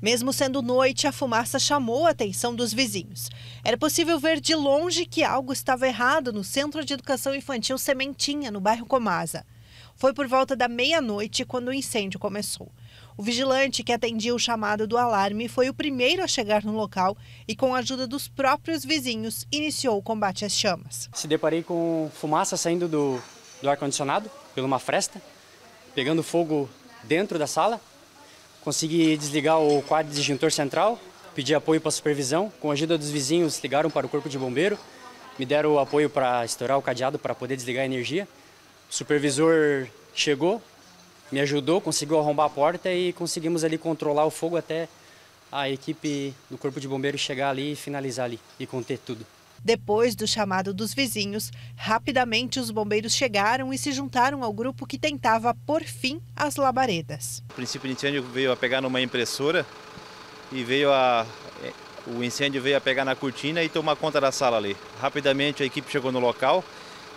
Mesmo sendo noite, a fumaça chamou a atenção dos vizinhos. Era possível ver de longe que algo estava errado no Centro de Educação Infantil Sementinha, no bairro Comasa. Foi por volta da meia-noite quando o incêndio começou. O vigilante que atendia o chamado do alarme foi o primeiro a chegar no local e, com a ajuda dos próprios vizinhos, iniciou o combate às chamas. Se deparei com fumaça saindo do, do ar-condicionado, pela uma fresta, pegando fogo dentro da sala Consegui desligar o quadro de disjuntor central, pedi apoio para a supervisão. Com a ajuda dos vizinhos, ligaram para o corpo de bombeiro, me deram o apoio para estourar o cadeado para poder desligar a energia. O supervisor chegou, me ajudou, conseguiu arrombar a porta e conseguimos ali controlar o fogo até a equipe do corpo de bombeiro chegar ali e finalizar ali e conter tudo. Depois do chamado dos vizinhos, rapidamente os bombeiros chegaram e se juntaram ao grupo que tentava pôr fim às labaredas. O princípio de incêndio veio a pegar numa impressora e veio a o incêndio veio a pegar na cortina e tomar conta da sala ali. Rapidamente a equipe chegou no local,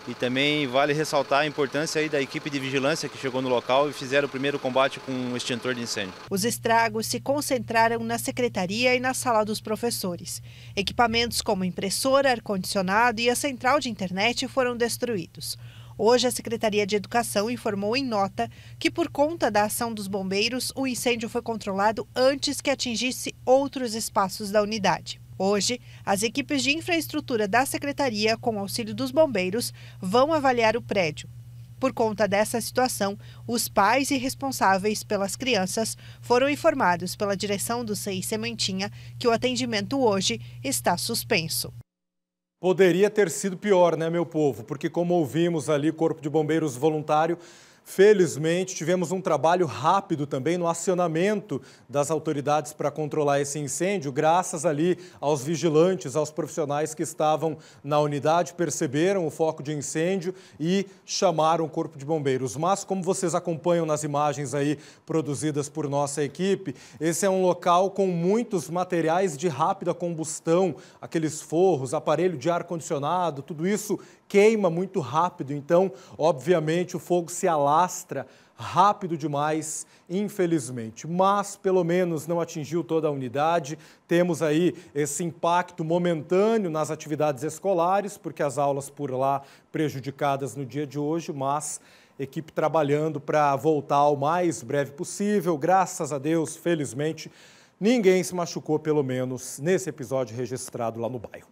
e também vale ressaltar a importância da equipe de vigilância que chegou no local e fizeram o primeiro combate com um extintor de incêndio. Os estragos se concentraram na secretaria e na sala dos professores. Equipamentos como impressora, ar-condicionado e a central de internet foram destruídos. Hoje, a Secretaria de Educação informou em nota que, por conta da ação dos bombeiros, o incêndio foi controlado antes que atingisse outros espaços da unidade. Hoje, as equipes de infraestrutura da Secretaria, com auxílio dos bombeiros, vão avaliar o prédio. Por conta dessa situação, os pais e responsáveis pelas crianças foram informados pela direção do CI Sementinha que o atendimento hoje está suspenso. Poderia ter sido pior, né, meu povo? Porque, como ouvimos ali, Corpo de Bombeiros Voluntário Felizmente, tivemos um trabalho rápido também no acionamento das autoridades para controlar esse incêndio, graças ali aos vigilantes, aos profissionais que estavam na unidade, perceberam o foco de incêndio e chamaram o Corpo de Bombeiros. Mas, como vocês acompanham nas imagens aí produzidas por nossa equipe, esse é um local com muitos materiais de rápida combustão, aqueles forros, aparelho de ar-condicionado, tudo isso queima muito rápido. Então, obviamente, o fogo se alarga alastra rápido demais, infelizmente. Mas pelo menos não atingiu toda a unidade. Temos aí esse impacto momentâneo nas atividades escolares, porque as aulas por lá prejudicadas no dia de hoje, mas equipe trabalhando para voltar o mais breve possível. Graças a Deus, felizmente, ninguém se machucou, pelo menos nesse episódio registrado lá no bairro.